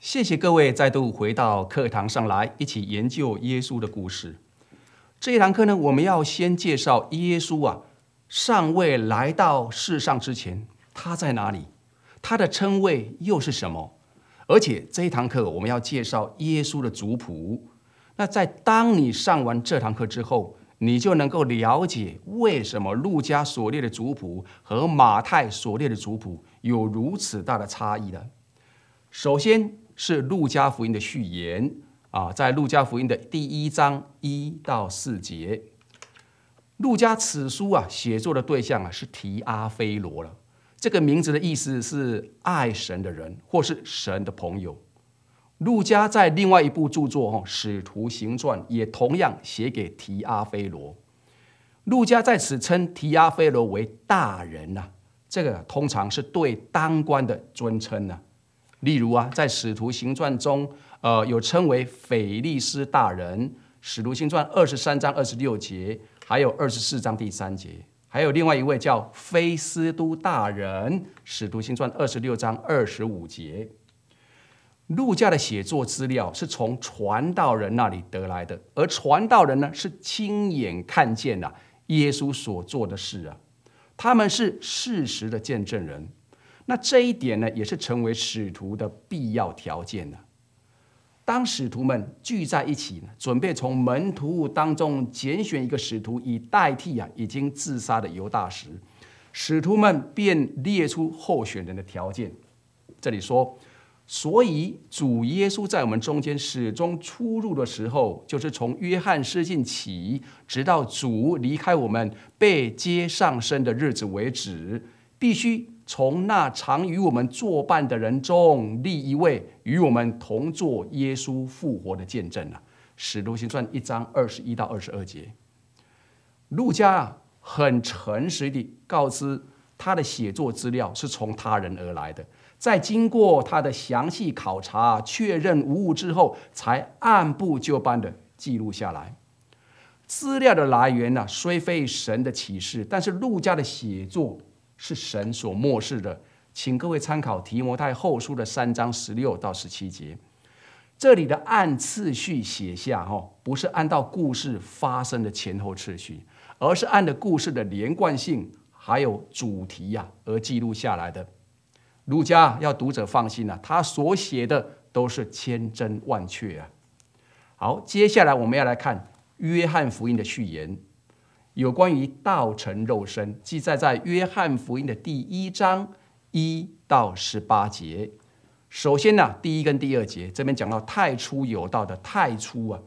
谢谢各位再度回到课堂上来，一起研究耶稣的故事。这一堂课呢，我们要先介绍耶稣啊，尚未来到世上之前，他在哪里？他的称谓又是什么？而且这一堂课我们要介绍耶稣的族谱。那在当你上完这堂课之后，你就能够了解为什么路加所列的族谱和马太所列的族谱有如此大的差异了。首先。是路加福音的序言啊，在路加福音的第一章一到四节，路加此书啊写作的对象啊是提阿非罗了。这个名字的意思是爱神的人，或是神的朋友。路加在另外一部著作《哈使徒行传》也同样写给提阿非罗。路加在此称提阿非罗为大人呐，这个通常是对当官的尊称呢。例如啊，在《使徒行传》中，呃，有称为斐利斯大人，《使徒行传》二十三章二十六节，还有二十四章第三节，还有另外一位叫菲斯都大人，《使徒行传》二十六章二十五节。路加的写作资料是从传道人那里得来的，而传道人呢，是亲眼看见了耶稣所做的事啊，他们是事实的见证人。那这一点呢，也是成为使徒的必要条件呢。当使徒们聚在一起呢，准备从门徒当中拣选一个使徒以代替啊已经自杀的犹大时，使徒们便列出候选人的条件。这里说，所以主耶稣在我们中间始终出入的时候，就是从约翰受浸起，直到主离开我们被接上身的日子为止，必须。从那常与我们作伴的人中立一位与我们同做耶稣复活的见证了。使徒行传一章二十一到二十二节，路加啊，很诚实地告知他的写作资料是从他人而来的，在经过他的详细考察确认无误之后，才按部就班地记录下来。资料的来源呢，虽非神的启示，但是路家的写作。是神所漠视的，请各位参考提摩太后书的三章十六到十七节。这里的按次序写下，吼，不是按照故事发生的前后次序，而是按着故事的连贯性，还有主题呀而记录下来的。儒家要读者放心啊，他所写的都是千真万确啊。好，接下来我们要来看约翰福音的序言。有关于道成肉身，记载在约翰福音的第一章一到十八节。首先呢，第一跟第二节这边讲到太初有道的太初啊，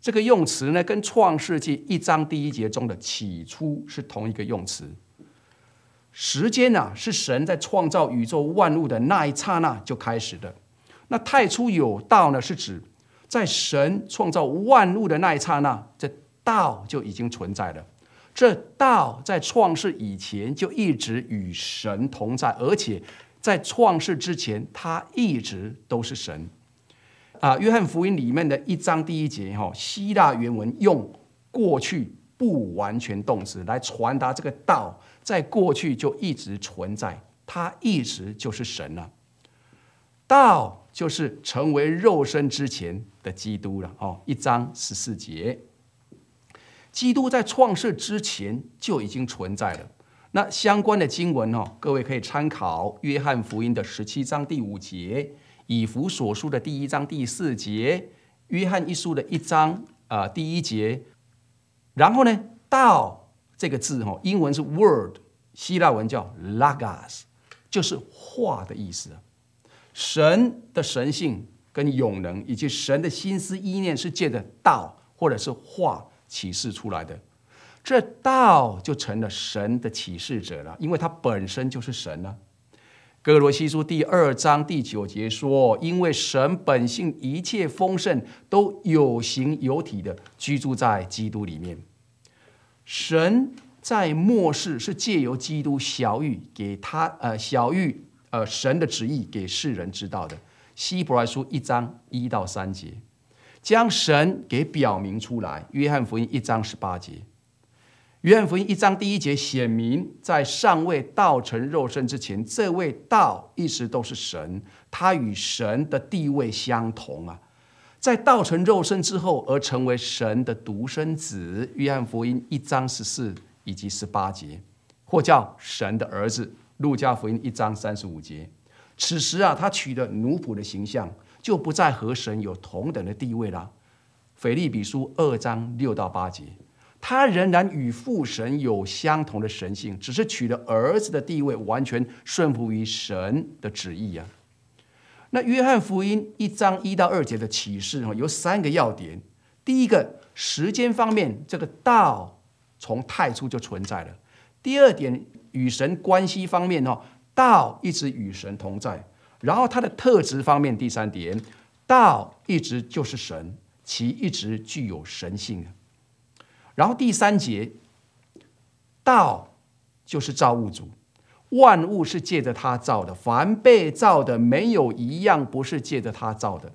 这个用词呢，跟创世纪一章第一节中的起初是同一个用词。时间呢，是神在创造宇宙万物的那一刹那就开始的。那太初有道呢，是指在神创造万物的那一刹那，这道就已经存在了。这道在创世以前就一直与神同在，而且在创世之前，他一直都是神啊。约翰福音里面的一章第一节，哈，希腊原文用过去不完全动词来传达这个道，在过去就一直存在，他一直就是神了。道就是成为肉身之前的基督了。哦，一章十四节。基督在创世之前就已经存在了。那相关的经文哦，各位可以参考《约翰福音》的十七章第五节，《以弗所书》的第一章第四节，《约翰一书》的一章啊第一节。然后呢，道这个字哦，英文是 Word，希腊文叫 Logos，就是话的意思。神的神性跟永能，以及神的心思意念，是借着道或者是话。启示出来的，这道就成了神的启示者了，因为他本身就是神呢。哥罗西书第二章第九节说：“因为神本性一切丰盛都有形有体的居住在基督里面。”神在末世是借由基督小玉给他，呃，小玉呃，神的旨意给世人知道的。希伯来书一章一到三节。将神给表明出来。约翰福音一章十八节，约翰福音一章第一节显明，在尚未道成肉身之前，这位道一直都是神，他与神的地位相同啊。在道成肉身之后，而成为神的独生子。约翰福音一章十四以及十八节，或叫神的儿子。路加福音一章三十五节。此时啊，他取了奴仆的形象。就不再和神有同等的地位了。腓利比书二章六到八节，他仍然与父神有相同的神性，只是取了儿子的地位，完全顺服于神的旨意啊。那约翰福音一章一到二节的启示有三个要点：第一个，时间方面，这个道从太初就存在了；第二点，与神关系方面哦，道一直与神同在。然后他的特质方面，第三点，道一直就是神，其一直具有神性啊。然后第三节，道就是造物主，万物是借着他造的，凡被造的没有一样不是借着他造的。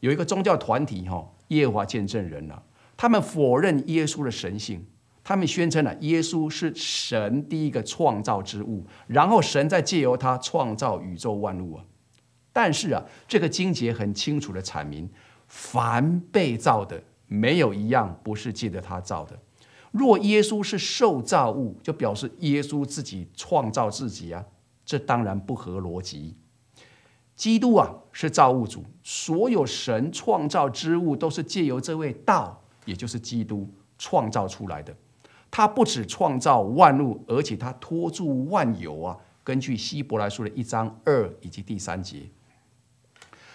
有一个宗教团体哈，耶和华见证人了，他们否认耶稣的神性。他们宣称了耶稣是神第一个创造之物，然后神再借由他创造宇宙万物啊。但是啊，这个经节很清楚的阐明，凡被造的，没有一样不是借着他造的。若耶稣是受造物，就表示耶稣自己创造自己啊，这当然不合逻辑。基督啊是造物主，所有神创造之物都是借由这位道，也就是基督创造出来的。他不止创造万物，而且他托住万有啊。根据《希伯来书》的一章二以及第三节，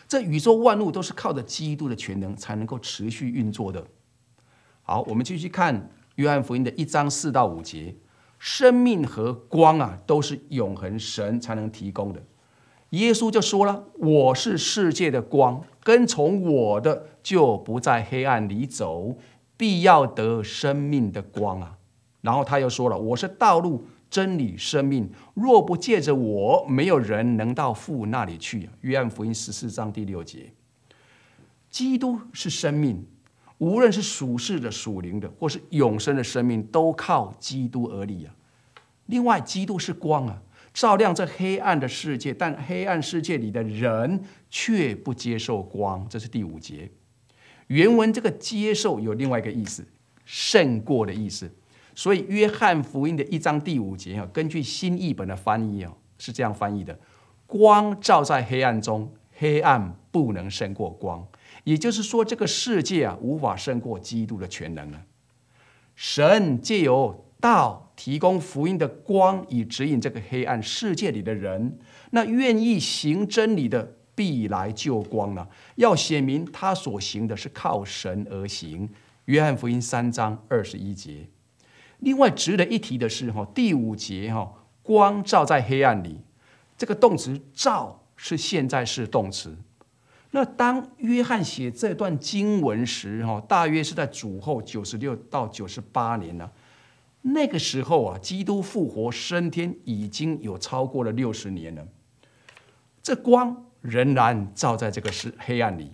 这宇宙万物都是靠着基督的全能才能够持续运作的。好，我们继续看《约翰福音》的一章四到五节，生命和光啊，都是永恒神才能提供的。耶稣就说了：“我是世界的光，跟从我的就不在黑暗里走，必要得生命的光啊。”然后他又说了：“我是道路、真理、生命，若不借着我，没有人能到父那里去。”约翰福音十四章第六节，基督是生命，无论是属世的、属灵的，或是永生的生命，都靠基督而立啊。另外，基督是光啊，照亮这黑暗的世界，但黑暗世界里的人却不接受光。这是第五节原文，这个接受有另外一个意思，胜过的意思。所以，约翰福音的一章第五节啊，根据新译本的翻译哦，是这样翻译的：“光照在黑暗中，黑暗不能胜过光。”也就是说，这个世界啊，无法胜过基督的全能了。神借由道提供福音的光，以指引这个黑暗世界里的人。那愿意行真理的，必来救光了。要写明他所行的是靠神而行。约翰福音三章二十一节。另外值得一提的是，哈，第五节哈，光照在黑暗里，这个动词“照”是现在式动词。那当约翰写这段经文时，哈，大约是在主后九十六到九十八年呢。那个时候啊，基督复活升天已经有超过了六十年了，这光仍然照在这个是黑暗里，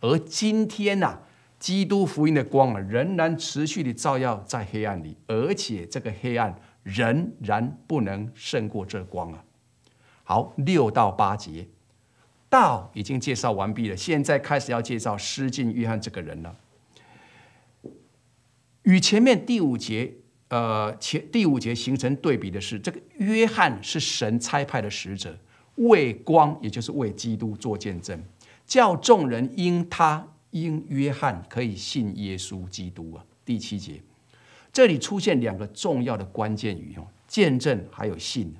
而今天呐。基督福音的光啊，仍然持续的照耀在黑暗里，而且这个黑暗仍然不能胜过这光啊！好，六到八节，道已经介绍完毕了，现在开始要介绍施浸约翰这个人了。与前面第五节，呃，前第五节形成对比的是，这个约翰是神差派的使者，为光，也就是为基督做见证，叫众人因他。因约翰可以信耶稣基督啊，第七节这里出现两个重要的关键语哦，见证还有信。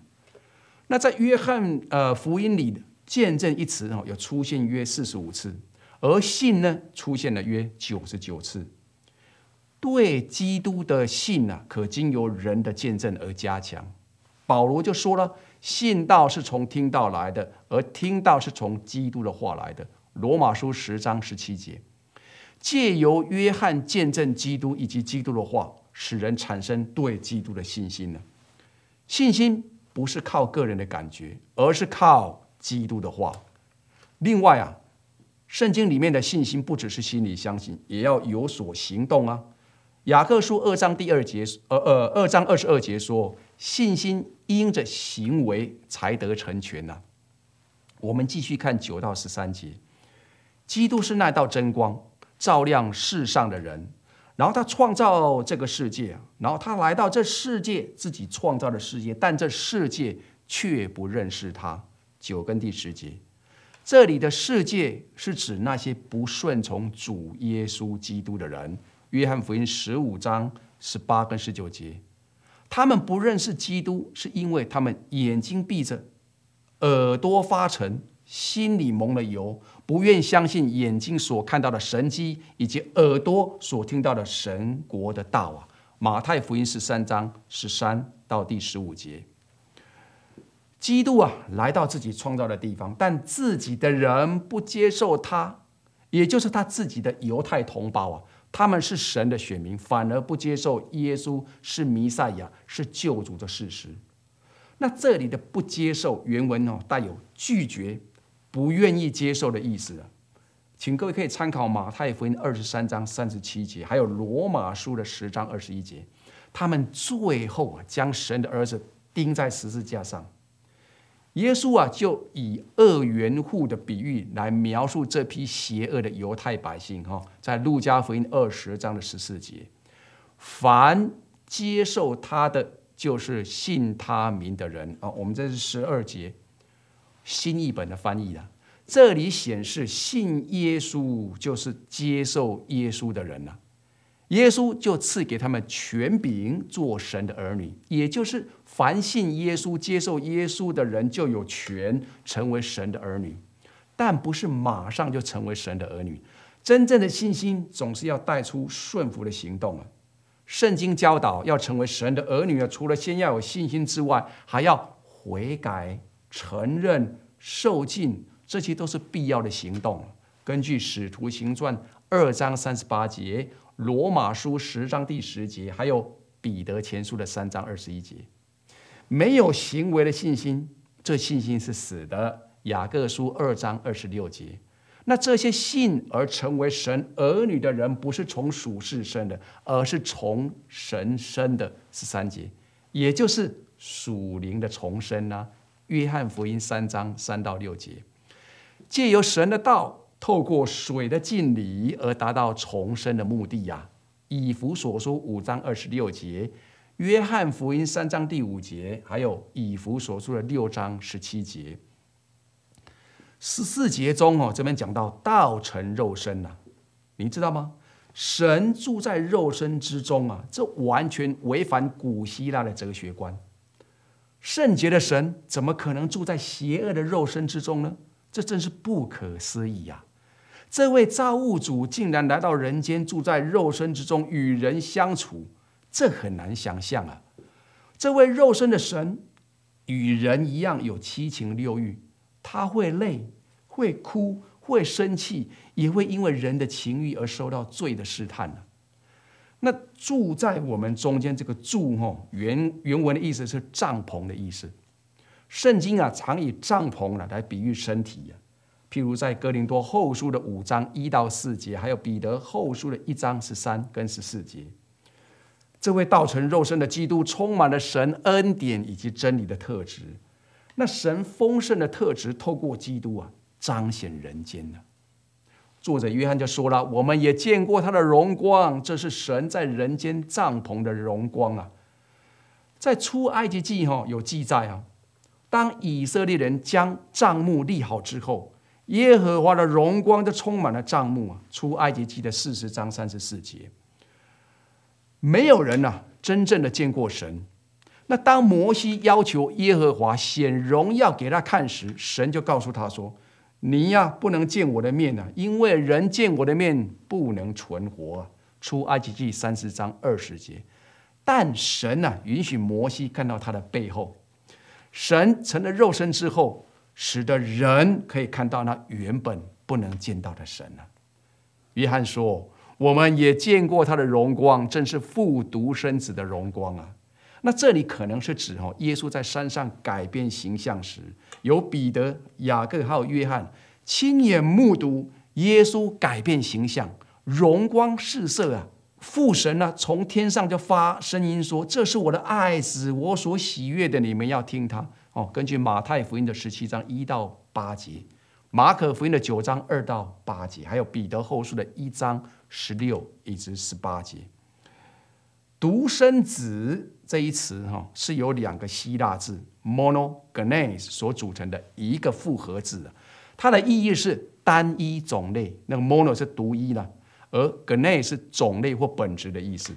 那在约翰呃福音里，见证一词哦，有出现约四十五次，而信呢，出现了约九十九次。对基督的信啊，可经由人的见证而加强。保罗就说了，信道是从听到来的，而听道是从基督的话来的。罗马书十章十七节，借由约翰见证基督以及基督的话，使人产生对基督的信心呢。信心不是靠个人的感觉，而是靠基督的话。另外啊，圣经里面的信心不只是心里相信，也要有所行动啊。雅各书二章第二节呃呃，二章二十二节说，信心因着行为才得成全啊。我们继续看九到十三节。基督是那道真光，照亮世上的人。然后他创造这个世界，然后他来到这世界，自己创造的世界，但这世界却不认识他。九跟第十节，这里的世界是指那些不顺从主耶稣基督的人。约翰福音十五章十八跟十九节，他们不认识基督，是因为他们眼睛闭着，耳朵发沉。心里蒙了油，不愿相信眼睛所看到的神迹，以及耳朵所听到的神国的道啊。马太福音十三章十三到第十五节，基督啊来到自己创造的地方，但自己的人不接受他，也就是他自己的犹太同胞啊，他们是神的选民，反而不接受耶稣是弥赛亚，是救主的事实。那这里的不接受，原文哦带有拒绝。不愿意接受的意思，请各位可以参考马太福音二十三章三十七节，还有罗马书的十章二十一节，他们最后啊将神的儿子钉在十字架上。耶稣啊就以恶元户的比喻来描述这批邪恶的犹太百姓哈，在路加福音二十章的十四节，凡接受他的就是信他名的人啊，我们这是十二节。新译本的翻译了，这里显示信耶稣就是接受耶稣的人了，耶稣就赐给他们权柄做神的儿女，也就是凡信耶稣、接受耶稣的人就有权成为神的儿女，但不是马上就成为神的儿女。真正的信心总是要带出顺服的行动啊！圣经教导要成为神的儿女啊，除了先要有信心之外，还要悔改。承认受尽，这些都是必要的行动。根据《使徒行传》二章三十八节，《罗马书》十章第十节，还有《彼得前书》的三章二十一节，没有行为的信心，这信心是死的。《雅各书》二章二十六节，那这些信而成为神儿女的人，不是从属世生的，而是从神生的。十三节，也就是属灵的重生呢。约翰福音三章三到六节，借由神的道，透过水的敬礼而达到重生的目的呀。以弗所书五章二十六节，约翰福音三章第五节，还有以弗所书的六章十七节，十四节中哦，这边讲到道成肉身呐，你知道吗？神住在肉身之中啊，这完全违反古希腊的哲学观。圣洁的神怎么可能住在邪恶的肉身之中呢？这真是不可思议呀！这位造物主竟然来到人间，住在肉身之中与人相处，这很难想象啊！这位肉身的神与人一样有七情六欲，他会累，会哭，会生气，也会因为人的情欲而受到罪的试探呢。那住在我们中间这个住吼，原原文的意思是帐篷的意思。圣经啊，常以帐篷来来比喻身体呀。譬如在哥林多后书的五章一到四节，还有彼得后书的一章十三跟十四节。这位道成肉身的基督，充满了神恩典以及真理的特质。那神丰盛的特质，透过基督啊，彰显人间呢。作者约翰就说了：“我们也见过他的荣光，这是神在人间帐篷的荣光啊！在出埃及记哈有记载啊，当以色列人将帐幕立好之后，耶和华的荣光就充满了帐幕啊！出埃及记的四十章三十四节，没有人呐真正的见过神。那当摩西要求耶和华显荣耀给他看时，神就告诉他说。”你呀，不能见我的面呐，因为人见我的面不能存活。出埃及记三十章二十节，但神呐允许摩西看到他的背后。神成了肉身之后，使得人可以看到那原本不能见到的神呐。约翰说：“我们也见过他的荣光，正是复独生子的荣光啊。”那这里可能是指哦，耶稣在山上改变形象时，由彼得、雅各还有约翰亲眼目睹耶稣改变形象，容光四射啊！父神呢，从天上就发声音说：“这是我的爱子，我所喜悦的，你们要听他。”哦，根据马太福音的十七章一到八节，马可福音的九章二到八节，还有彼得后书的一章十六以及十八节，独生子。这一词哈是由两个希腊字 mono genes 所组成的一个复合字，它的意义是单一种类。那个 mono 是独一的，而 genes 是种类或本质的意思。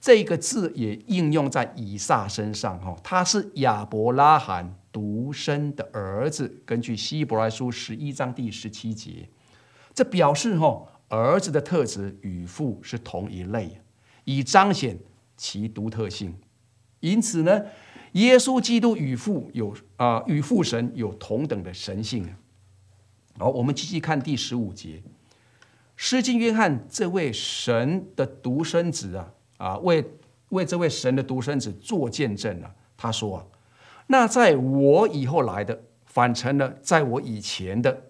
这个字也应用在以撒身上哈，他是亚伯拉罕独生的儿子。根据《希伯来书》十一章第十七节，这表示哈儿子的特质与父是同一类，以彰显。其独特性，因此呢，耶稣基督与父有啊，与父神有同等的神性啊。我们继续看第十五节，诗经约翰这位神的独生子啊啊，为为这位神的独生子做见证了。他说啊，那在我以后来的反成了在我以前的。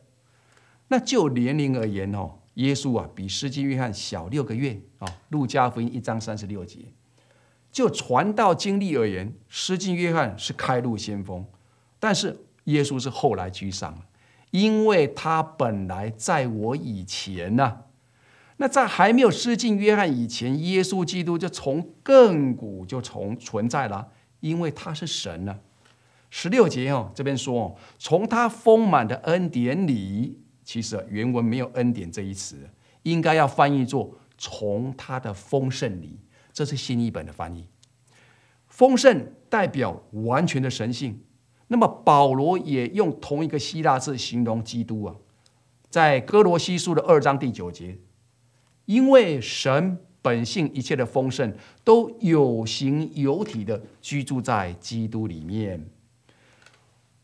那就年龄而言哦，耶稣啊比诗经约翰小六个月啊。路加福音一章三十六节。就传道经历而言，施浸约翰是开路先锋，但是耶稣是后来居上了，因为他本来在我以前呢。那在还没有施浸约翰以前，耶稣基督就从亘古就从存在了，因为他是神呢。十六节哦，这边说哦，从他丰满的恩典里，其实原文没有“恩典”这一词，应该要翻译作从他的丰盛里。这是新译本的翻译，丰盛代表完全的神性。那么保罗也用同一个希腊字形容基督啊，在哥罗西书的二章第九节，因为神本性一切的丰盛都有形有体的居住在基督里面。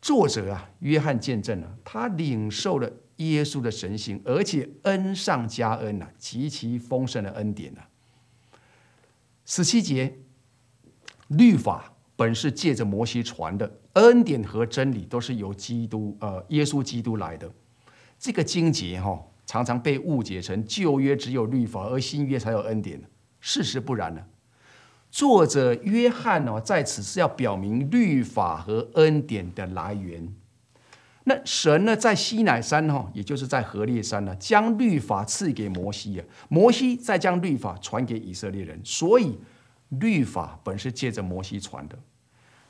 作者啊，约翰见证了他领受了耶稣的神性，而且恩上加恩呐，极其丰盛的恩典呐。十七节，律法本是借着摩西传的，恩典和真理都是由基督，呃，耶稣基督来的。这个经节哈，常常被误解成旧约只有律法，而新约才有恩典。事实不然呢。作者约翰哦，在此是要表明律法和恩典的来源。那神呢，在西乃山哈，也就是在何烈山呢，将律法赐给摩西呀。摩西再将律法传给以色列人，所以律法本是借着摩西传的。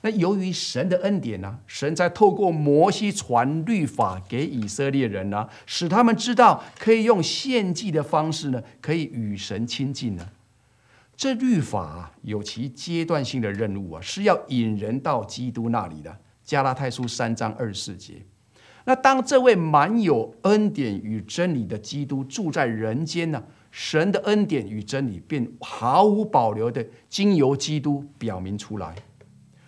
那由于神的恩典呢，神在透过摩西传律法给以色列人呢，使他们知道可以用献祭的方式呢，可以与神亲近呢。这律法有其阶段性的任务啊，是要引人到基督那里的。加拉太书三章二十四节。那当这位满有恩典与真理的基督住在人间呢，神的恩典与真理便毫无保留的经由基督表明出来。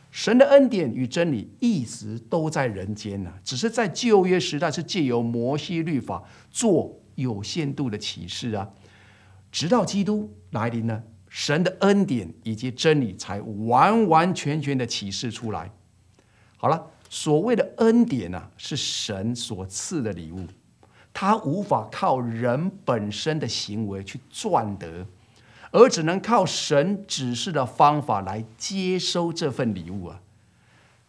神的恩典与真理一直都在人间呢，只是在旧约时代是借由摩西律法做有限度的启示啊，直到基督来临呢，神的恩典以及真理才完完全全的启示出来。好了。所谓的恩典啊，是神所赐的礼物，他无法靠人本身的行为去赚得，而只能靠神指示的方法来接收这份礼物啊。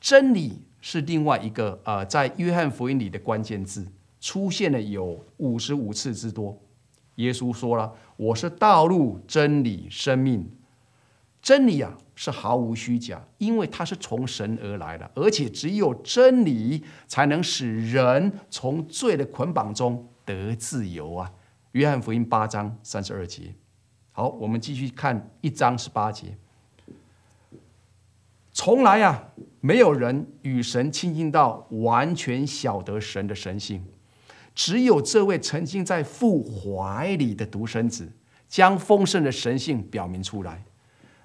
真理是另外一个呃，在约翰福音里的关键字，出现了有五十五次之多。耶稣说了：“我是道路、真理、生命。”真理啊是毫无虚假，因为它是从神而来的，而且只有真理才能使人从罪的捆绑中得自由啊。约翰福音八章三十二节。好，我们继续看一章十八节。从来啊，没有人与神亲近到完全晓得神的神性，只有这位曾经在父怀里的独生子，将丰盛的神性表明出来。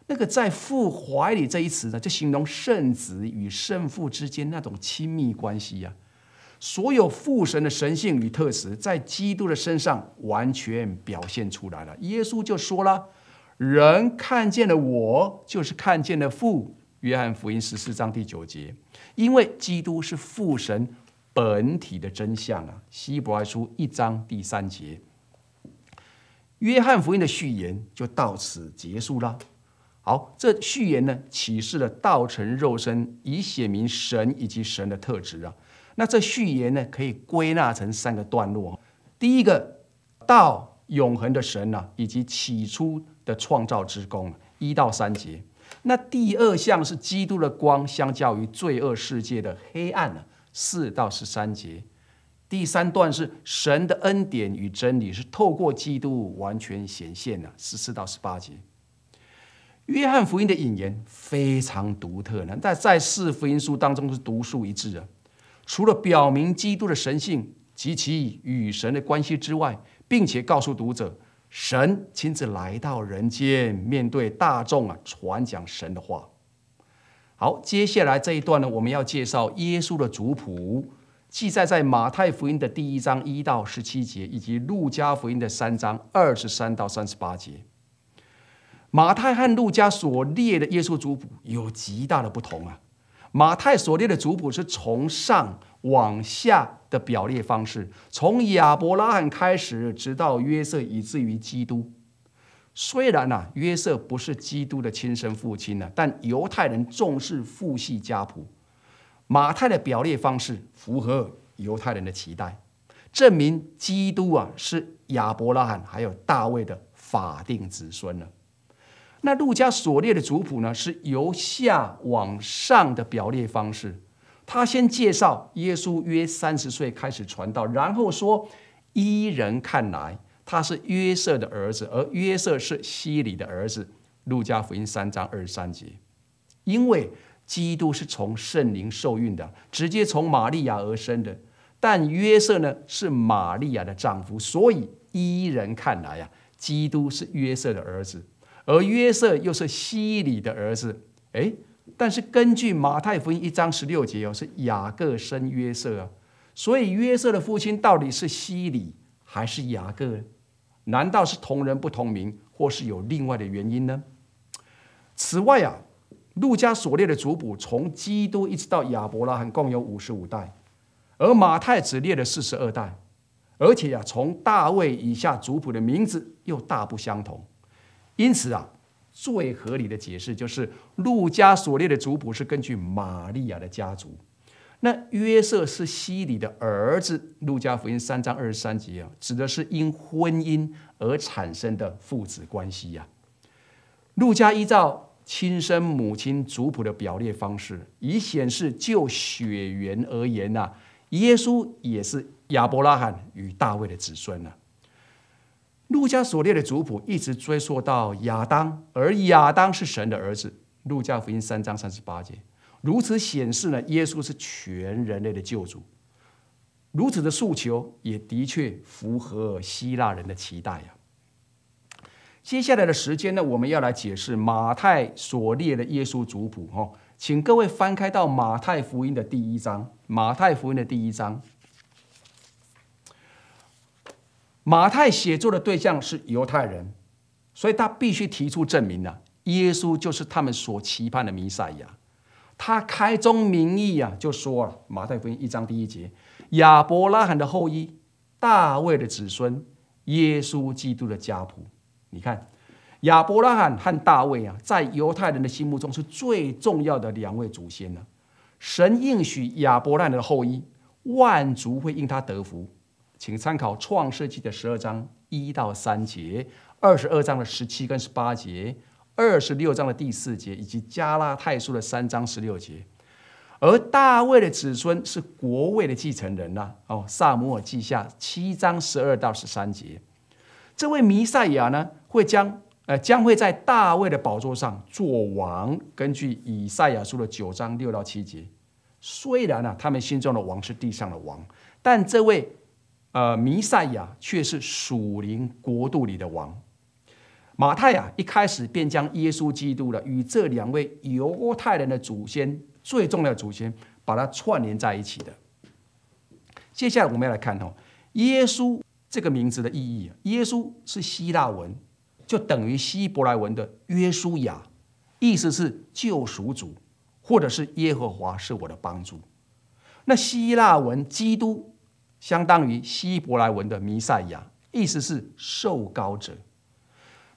那个在父怀里这一词呢，就形容圣子与圣父之间那种亲密关系呀。所有父神的神性与特质，在基督的身上完全表现出来了。耶稣就说了：“人看见了我，就是看见了父。”约翰福音十四章第九节。因为基督是父神本体的真相啊。希伯来书一章第三节。约翰福音的序言就到此结束了。好，这序言呢启示了道成肉身，以显明神以及神的特质啊。那这序言呢可以归纳成三个段落。第一个，道永恒的神啊，以及起初的创造之功，一到三节。那第二项是基督的光，相较于罪恶世界的黑暗呢，四到十三节。第三段是神的恩典与真理，是透过基督完全显现的，十四到十八节。约翰福音的引言非常独特呢，在在四福音书当中是独树一帜啊。除了表明基督的神性及其与神的关系之外，并且告诉读者，神亲自来到人间，面对大众啊，传讲神的话。好，接下来这一段呢，我们要介绍耶稣的族谱，记载在马太福音的第一章一到十七节，以及路加福音的三章二十三到三十八节。马太和路加所列的耶稣族谱有极大的不同啊！马太所列的族谱是从上往下的表列方式，从亚伯拉罕开始，直到约瑟以至于基督。虽然呢，约瑟不是基督的亲生父亲呢，但犹太人重视父系家谱。马太的表列方式符合犹太人的期待，证明基督啊是亚伯拉罕还有大卫的法定子孙呢。那路加所列的族谱呢，是由下往上的表列方式。他先介绍耶稣约三十岁开始传道，然后说，依人看来他是约瑟的儿子，而约瑟是西里的儿子。路加福音三章二十三节，因为基督是从圣灵受孕的，直接从玛利亚而生的。但约瑟呢是玛利亚的丈夫，所以依人看来呀，基督是约瑟的儿子。而约瑟又是西里的儿子，哎，但是根据马太福音一章十六节哦，是雅各生约瑟啊，所以约瑟的父亲到底是西里还是雅各？难道是同人不同名，或是有另外的原因呢？此外啊，路加所列的族谱从基督一直到亚伯拉罕共有五十五代，而马太只列了四十二代，而且啊，从大卫以下族谱的名字又大不相同。因此啊，最合理的解释就是，路加所列的族谱是根据玛利亚的家族。那约瑟是西里的儿子，路加福音三章二十三节啊，指的是因婚姻而产生的父子关系呀。路加依照亲生母亲族谱的表列方式，以显示就血缘而言呐，耶稣也是亚伯拉罕与大卫的子孙呢。路加所列的族谱一直追溯到亚当，而亚当是神的儿子。路加福音三章三十八节，如此显示呢，耶稣是全人类的救主。如此的诉求也的确符合希腊人的期待呀。接下来的时间呢，我们要来解释马太所列的耶稣族谱。哈，请各位翻开到马太福音的第一章。马太福音的第一章。马太写作的对象是犹太人，所以他必须提出证明啊，耶稣就是他们所期盼的弥赛亚。他开宗明义啊，就说了《马太福音》一章第一节：“亚伯拉罕的后裔，大卫的子孙，耶稣基督的家谱。”你看，亚伯拉罕和大卫啊，在犹太人的心目中是最重要的两位祖先呢。神应许亚伯拉罕的后裔，万族会因他得福。请参考《创世纪》的十二章一到三节、二十二章的十七跟十八节、二十六章的第四节，以及《加拉太书》的三章十六节。而大卫的子孙是国位的继承人啦。哦，《萨姆尔记下》七章十二到十三节，这位弥赛亚呢，会将呃将会在大卫的宝座上做王。根据以赛亚书的九章六到七节，虽然呢他们心中的王是地上的王，但这位。呃，弥赛亚却是属灵国度里的王。马太呀，一开始便将耶稣基督的与这两位犹太人的祖先最重要的祖先，把它串联在一起的。接下来我们要来看哦，耶稣这个名字的意义啊。耶稣是希腊文，就等于希伯来文的约书亚，意思是救赎主，或者是耶和华是我的帮助。那希腊文基督。相当于希伯来文的弥赛亚，意思是受高者。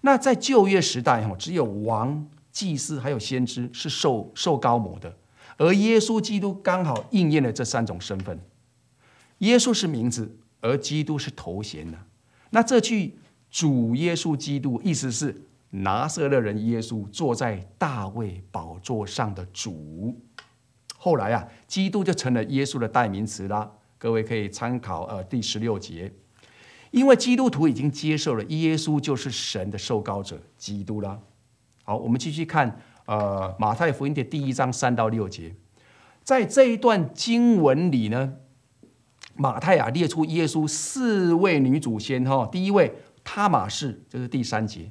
那在旧约时代哦，只有王、祭司还有先知是受受高抹的。而耶稣基督刚好应验了这三种身份。耶稣是名字，而基督是头衔呐。那这句“主耶稣基督”意思是拿撒勒人耶稣坐在大卫宝座上的主。后来啊，基督就成了耶稣的代名词啦。各位可以参考呃第十六节，因为基督徒已经接受了耶稣就是神的受膏者基督了。好，我们继续看呃马太福音的第一章三到六节，在这一段经文里呢，马太啊列出耶稣四位女祖先哈，第一位他马氏，这是第三节，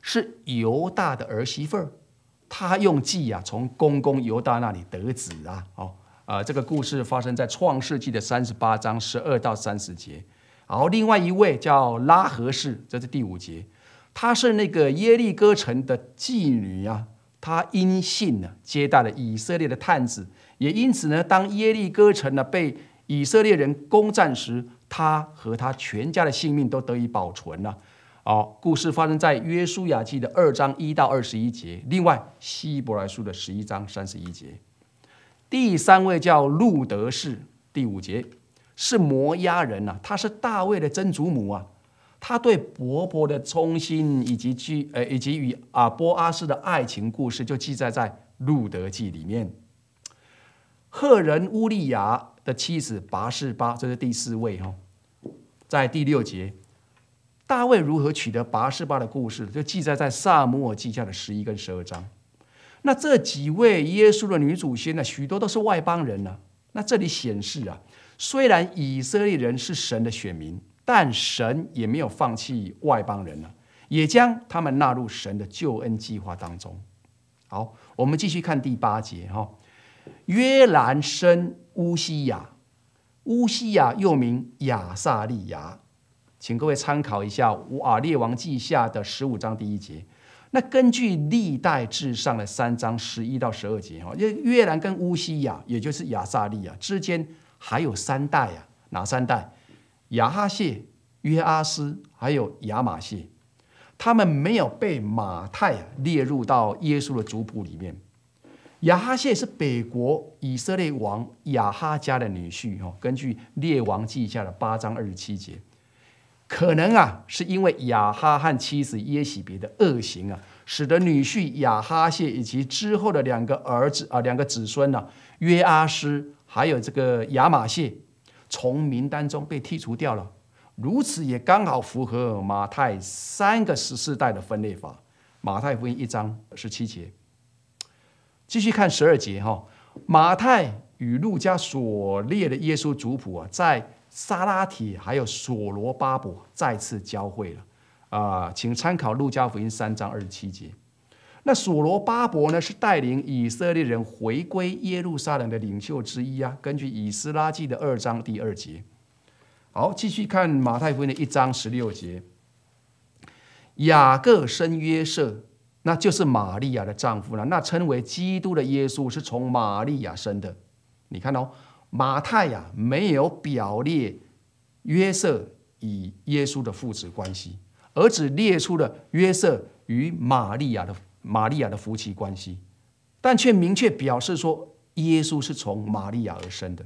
是犹大的儿媳妇儿，她用计啊从公公犹大那里得子啊，哦。啊，这个故事发生在创世纪的三十八章十二到三十节。好，另外一位叫拉合士，这是第五节。她是那个耶利哥城的妓女啊，她因信呢接待了以色列的探子，也因此呢，当耶利哥城呢被以色列人攻占时，她和她全家的性命都得以保存了。哦，故事发生在约书亚记的二章一到二十一节，另外希伯来书的十一章三十一节。第三位叫路德氏，第五节是摩押人呐，她是大卫的曾祖母啊。他对伯伯的忠心以及居，呃以及与啊波阿斯的爱情故事就记载在路德记里面。赫人乌利亚的妻子拔士巴，这是第四位哈。在第六节，大卫如何取得拔士巴的故事就记载在萨摩尔记下的十一跟十二章。那这几位耶稣的女祖先呢，许多都是外邦人呢。那这里显示啊，虽然以色列人是神的选民，但神也没有放弃外邦人呢，也将他们纳入神的救恩计划当中。好，我们继续看第八节哈，约兰生乌西雅，乌西雅又名亚萨利雅，请各位参考一下我列王记下的十五章第一节。那根据历代至上的三章十一到十二节，哈，约越南跟乌西亚，也就是亚萨利亚之间还有三代啊，哪三代？亚哈谢、约阿斯还有亚玛谢，他们没有被马太列入到耶稣的族谱里面。亚哈谢是北国以色列王亚哈家的女婿，哈，根据列王记下的八章二十七节。可能啊，是因为雅哈和妻子耶喜别的恶行啊，使得女婿雅哈谢以及之后的两个儿子啊，两个子孙呢约阿诗还有这个亚玛谢，从名单中被剔除掉了。如此也刚好符合马太三个十四代的分类法。马太福音一章十七节，继续看十二节哈，马太与路加所列的耶稣族谱啊，在。撒拉提还有索罗巴伯再次交汇了，啊，请参考路加福音三章二十七节。那索罗巴伯呢，是带领以色列人回归耶路撒冷的领袖之一啊。根据以斯拉记的二章第二节。好，继续看马太福音的一章十六节。雅各生约瑟，那就是玛利亚的丈夫了。那称为基督的耶稣是从玛利亚生的。你看哦。马太呀，没有表列约瑟与耶稣的父子关系，而只列出了约瑟与玛利亚的玛利亚的夫妻关系，但却明确表示说，耶稣是从玛利亚而生的，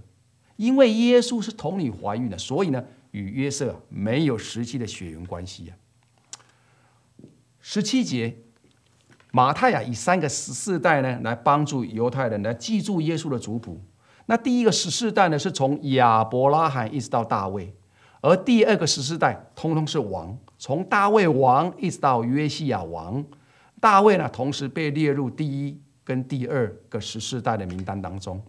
因为耶稣是童女怀孕的，所以呢，与约瑟没有实际的血缘关系呀。十七节，马太呀，以三个十四代呢，来帮助犹太人来记住耶稣的族谱。那第一个十四代呢，是从亚伯拉罕一直到大卫，而第二个十四代通通是王，从大卫王一直到约西亚王，大卫呢同时被列入第一跟第二个十四代的名单当中。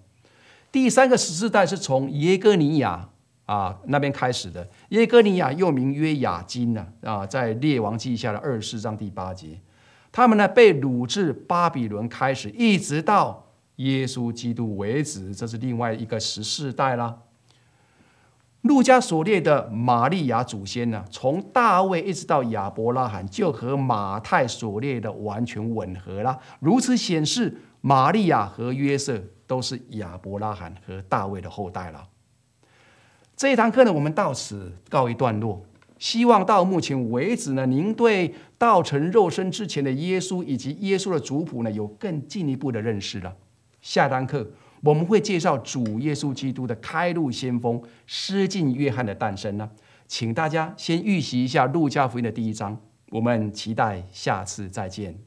第三个十四代是从耶哥尼亚啊那边开始的，耶哥尼亚又名约雅金呢啊，在列王记下的二十四章第八节，他们呢被掳至巴比伦开始，一直到。耶稣基督为止，这是另外一个十四代啦。路加所列的玛利亚祖先呢，从大卫一直到亚伯拉罕，就和马太所列的完全吻合啦。如此显示，玛利亚和约瑟都是亚伯拉罕和大卫的后代了。这一堂课呢，我们到此告一段落。希望到目前为止呢，您对道成肉身之前的耶稣以及耶稣的族谱呢，有更进一步的认识了。下堂课我们会介绍主耶稣基督的开路先锋施浸约翰的诞生呢，请大家先预习一下路加福音的第一章，我们期待下次再见。